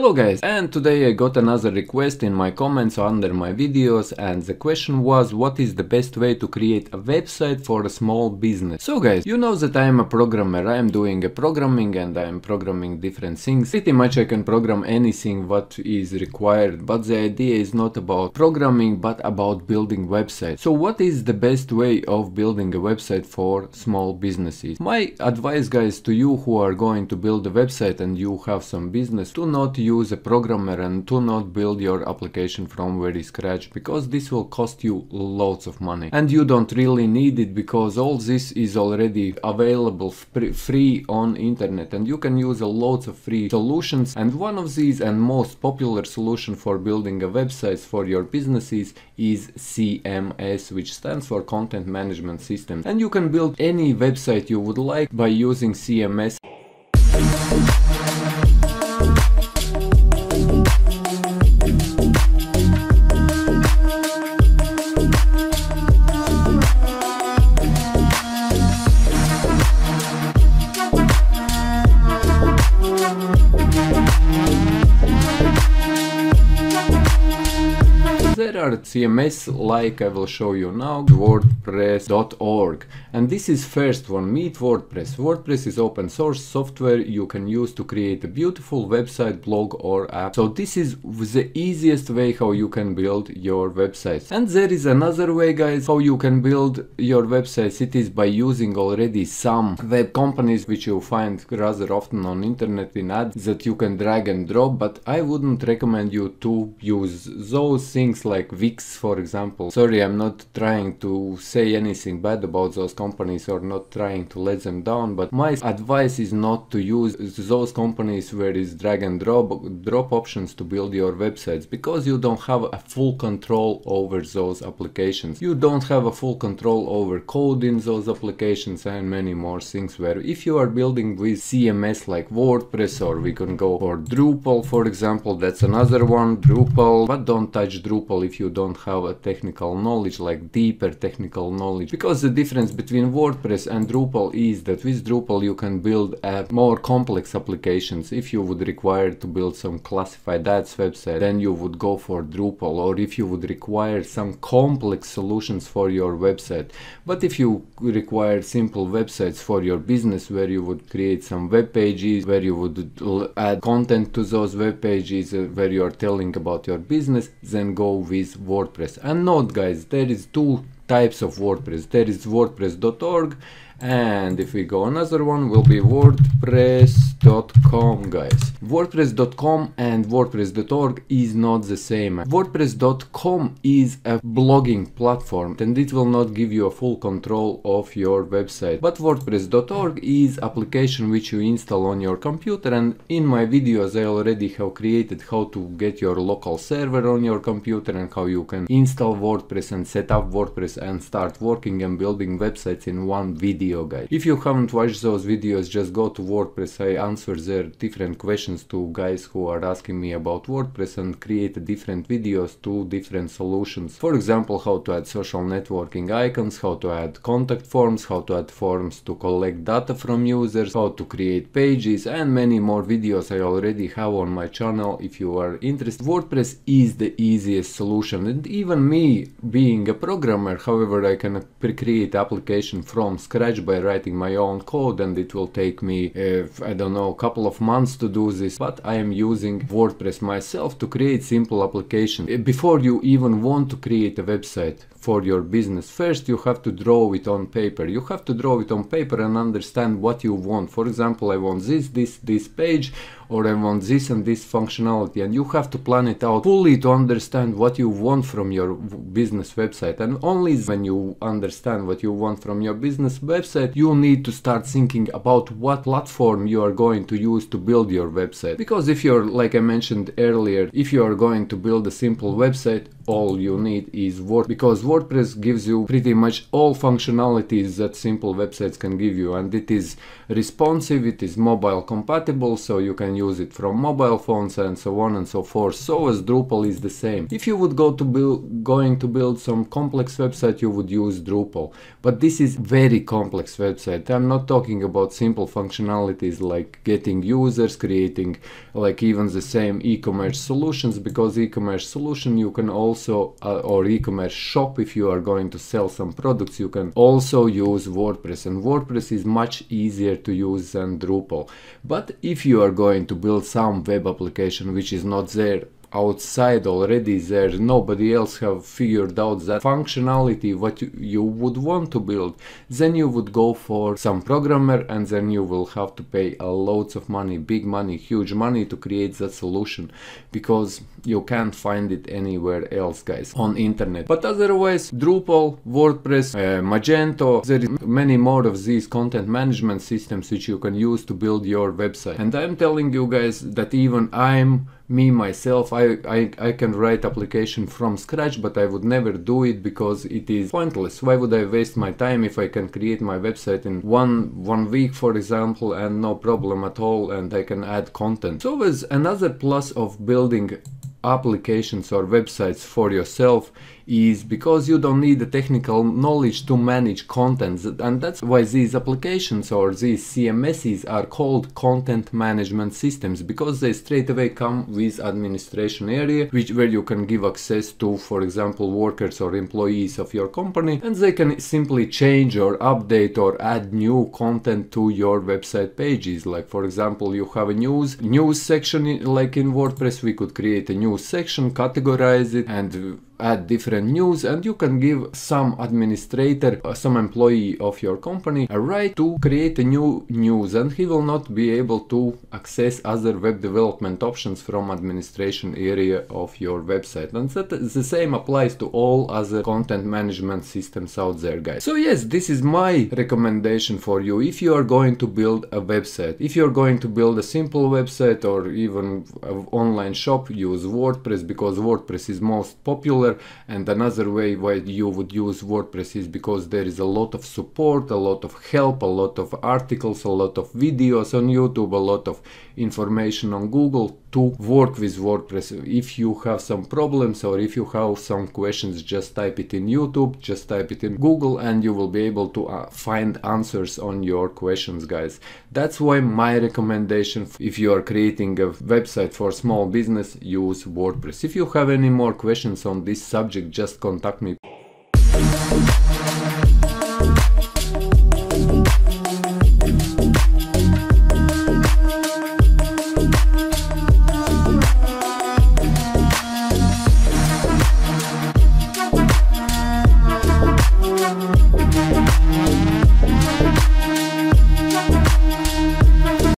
Hello guys and today I got another request in my comments under my videos and the question was what is the best way to create a website for a small business. So guys you know that I am a programmer I am doing a programming and I am programming different things pretty much I can program anything what is required but the idea is not about programming but about building websites. So what is the best way of building a website for small businesses? My advice guys to you who are going to build a website and you have some business to not use a programmer and do not build your application from very scratch because this will cost you lots of money and you don't really need it because all this is already available free on internet and you can use a lots of free solutions and one of these and most popular solution for building a website for your businesses is CMS which stands for content management system and you can build any website you would like by using CMS are CMS like I will show you now, wordpress.org. And this is first one, meet WordPress. WordPress is open source software you can use to create a beautiful website, blog or app. So this is the easiest way how you can build your websites. And there is another way guys, how you can build your websites. It is by using already some web companies which you find rather often on internet in ads that you can drag and drop, but I wouldn't recommend you to use those things like Wix, for example. Sorry, I'm not trying to say anything bad about those companies or not trying to let them down, but my advice is not to use those companies where it's drag and drop, drop options to build your websites because you don't have a full control over those applications. You don't have a full control over code in those applications and many more things where if you are building with CMS like WordPress or we can go for Drupal for example, that's another one, Drupal, but don't touch Drupal if you you don't have a technical knowledge, like deeper technical knowledge. Because the difference between WordPress and Drupal is that with Drupal you can build uh, more complex applications. If you would require to build some classified ads website, then you would go for Drupal. Or if you would require some complex solutions for your website. But if you require simple websites for your business where you would create some web pages, where you would add content to those web pages, uh, where you are telling about your business, then go with WordPress. And note guys, there is two types of WordPress. There is WordPress.org and if we go another one will be wordpress.com guys wordpress.com and wordpress.org is not the same wordpress.com is a blogging platform and it will not give you a full control of your website but wordpress.org is application which you install on your computer and in my videos I already have created how to get your local server on your computer and how you can install WordPress and set up WordPress and start working and building websites in one video video guide. If you haven't watched those videos, just go to WordPress. I answer their different questions to guys who are asking me about WordPress and create different videos to different solutions. For example, how to add social networking icons, how to add contact forms, how to add forms to collect data from users, how to create pages and many more videos I already have on my channel if you are interested. WordPress is the easiest solution and even me being a programmer, however, I can create application from scratch by writing my own code and it will take me, uh, I don't know, a couple of months to do this. But I am using WordPress myself to create simple application. Eh, before you even want to create a website for your business, first you have to draw it on paper. You have to draw it on paper and understand what you want. For example, I want this, this, this page or I want this and this functionality and you have to plan it out fully to understand what you want from your business website and only when you understand what you want from your business website website, you'll need to start thinking about what platform you are going to use to build your website. Because if you're, like I mentioned earlier, if you are going to build a simple website, all you need is WordPress because WordPress gives you pretty much all functionalities that simple websites can give you and it is responsive, it is mobile compatible so you can use it from mobile phones and so on and so forth. So as Drupal is the same. If you would go to build going to build some complex website you would use Drupal but this is very complex website. I'm not talking about simple functionalities like getting users, creating like even the same e-commerce solutions because e-commerce solution you can also also uh, or e-commerce shop if you are going to sell some products you can also use WordPress and WordPress is much easier to use than Drupal but if you are going to build some web application which is not there outside already there nobody else have figured out that functionality what you, would want to build then you would go for some programmer and then you will have to pay a loads of money big money huge money to create that solution because you can't find it anywhere else guys on internet but otherwise drupal wordpress uh, magento there is many more of these content management systems which you can use to build your website and i'm telling you guys that even i'm me myself I, I, I can write application from scratch, but I would never do it because it is pointless. Why would I waste my time if I can create my website in one, one week, for example, and no problem at all, and I can add content. So is another plus of building applications or websites for yourself is because you don't need the technical knowledge to manage contents and that's why these applications or these CMSs are called content management systems because they straight away come with administration area which where you can give access to for example workers or employees of your company and they can simply change or update or add new content to your website pages like for example you have a news news section like in WordPress we could create a new section categorize it and add different news and you can give some administrator, uh, some employee of your company a right to create a new news and he will not be able to access other web development options from administration area of your website. And that the same applies to all other content management systems out there guys. So yes, this is my recommendation for you if you are going to build a website. If you're going to build a simple website or even an online shop, use WordPress because WordPress is most popular similar and another way why you would use WordPress is because there is a lot of support, a lot of help, a lot of articles, a lot of videos on YouTube, a lot of information on Google to work with WordPress. If you have some problems or if you have some questions, just type it in YouTube, just type it in Google and you will be able to uh, find answers on your questions, guys. That's why my recommendation, if you are creating a website for small business, use WordPress. If you have any more questions on this subject, just contact me.